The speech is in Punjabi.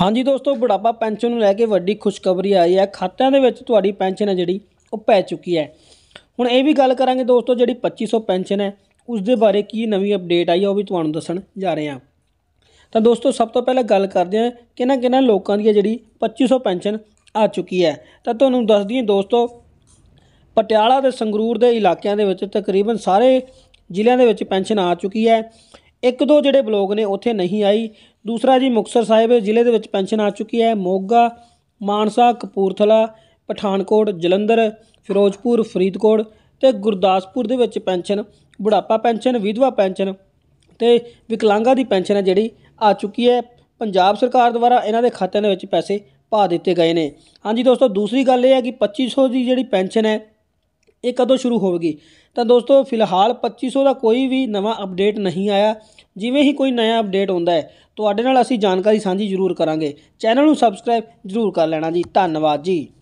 ਹਾਂਜੀ ਦੋਸਤੋ ਬੁਢਾਪਾ ਪੈਨਸ਼ਨ ਨੂੰ ਲੈ ਕੇ ਵੱਡੀ ਖੁਸ਼ਖਬਰੀ ਆਈ ਹੈ ਖਾਤਿਆਂ ਦੇ ਵਿੱਚ ਤੁਹਾਡੀ ਪੈਨਸ਼ਨ ਹੈ ਜਿਹੜੀ ਉਹ ਪੈ ਚੁੱਕੀ ਹੈ ਹੁਣ ਇਹ ਵੀ ਗੱਲ ਕਰਾਂਗੇ ਦੋਸਤੋ ਜਿਹੜੀ 2500 ਪੈਨਸ਼ਨ ਹੈ ਉਸ ਦੇ ਬਾਰੇ ਕੀ ਨਵੀਂ ਅਪਡੇਟ ਆਈ ਹੈ ਉਹ ਵੀ ਤੁਹਾਨੂੰ ਦੱਸਣ ਜਾ ਰਹੇ ਹਾਂ ਤਾਂ ਦੋਸਤੋ ਸਭ ਤੋਂ ਪਹਿਲਾਂ ਗੱਲ ਕਰਦੇ ਹਾਂ ਕਿਹਨਾਂ ਕਿਹਨਾਂ ਲੋਕਾਂ ਦੀ ਜਿਹੜੀ 2500 ਪੈਨਸ਼ਨ ਆ ਚੁੱਕੀ ਹੈ ਤਾਂ ਤੁਹਾਨੂੰ ਦੱਸ ਦਈਏ ਦੋਸਤੋ ਪਟਿਆਲਾ ਤੇ ਸੰਗਰੂਰ ਦੇ ਇਲਾਕਿਆਂ ਦੇ ਵਿੱਚ ਤਕਰੀਬਨ ਸਾਰੇ ਜ਼ਿਲ੍ਹਿਆਂ ਦੇ ਵਿੱਚ ਪੈਨਸ਼ਨ ਆ ਚੁੱਕੀ ਹੈ ਇੱਕ ਦੋ ਜਿਹੜੇ ਬਲੌਗ ਨੇ ਉੱਥੇ ਨਹੀਂ ਆਈ ਦੂਸਰਾ ਜੀ ਮੁਕਸਰ ਸਾਹਿਬ ਜ਼ਿਲ੍ਹੇ ਦੇ ਵਿੱਚ ਪੈਨਸ਼ਨ ਆ ਚੁੱਕੀ ਹੈ ਮੋਗਾ ਮਾਨਸਾ ਕਪੂਰਥਲਾ ਪਠਾਨਕੋਟ ਜਲੰਧਰ ਫਿਰੋਜ਼ਪੁਰ ਫਰੀਦਕੋਟ ਤੇ ਗੁਰਦਾਸਪੁਰ ਦੇ ਵਿੱਚ ਪੈਨਸ਼ਨ ਬੁਢਾਪਾ ਪੈਨਸ਼ਨ ਵਿਧਵਾ ਪੈਨਸ਼ਨ ਤੇ ਵਿਕਲਾਂਗਾ ਦੀ ਪੈਨਸ਼ਨ ਹੈ ਜਿਹੜੀ ਆ ਚੁੱਕੀ ਹੈ ਪੰਜਾਬ ਸਰਕਾਰ ਦੁਆਰਾ ਇਹਨਾਂ ਦੇ ਖਾਤਿਆਂ ਦੇ ਵਿੱਚ ਪੈਸੇ ਪਾ ਦਿੱਤੇ ਗਏ ਨੇ ਹਾਂਜੀ ਦੋਸਤੋ ਦੂਸਰੀ ਗੱਲ ਇਹ ਹੈ ਕਿ 2500 ਦੀ ਜਿਹੜੀ ਪੈਨਸ਼ਨ ਹੈ ਇਹ ਕਦੋਂ ਸ਼ੁਰੂ ਹੋਵੇਗੀ ਤਾਂ ਦੋਸਤੋ ਫਿਲਹਾਲ 2500 ਦਾ ਕੋਈ ਵੀ ਨਵਾਂ ਅਪਡੇਟ ਨਹੀਂ ਆਇਆ ਜਿਵੇਂ ਹੀ ਕੋਈ ਨਵਾਂ ਅਪਡੇਟ ਹੁੰਦਾ ਹੈ ਤੁਹਾਡੇ ਨਾਲ ਅਸੀਂ ਜਾਣਕਾਰੀ ਸਾਂਝੀ ਜ਼ਰੂਰ ਕਰਾਂਗੇ ਚੈਨਲ ਨੂੰ ਸਬਸਕ੍ਰਾਈਬ ਜ਼ਰੂਰ ਕਰ ਲੈਣਾ ਜੀ ਧੰਨਵਾਦ ਜੀ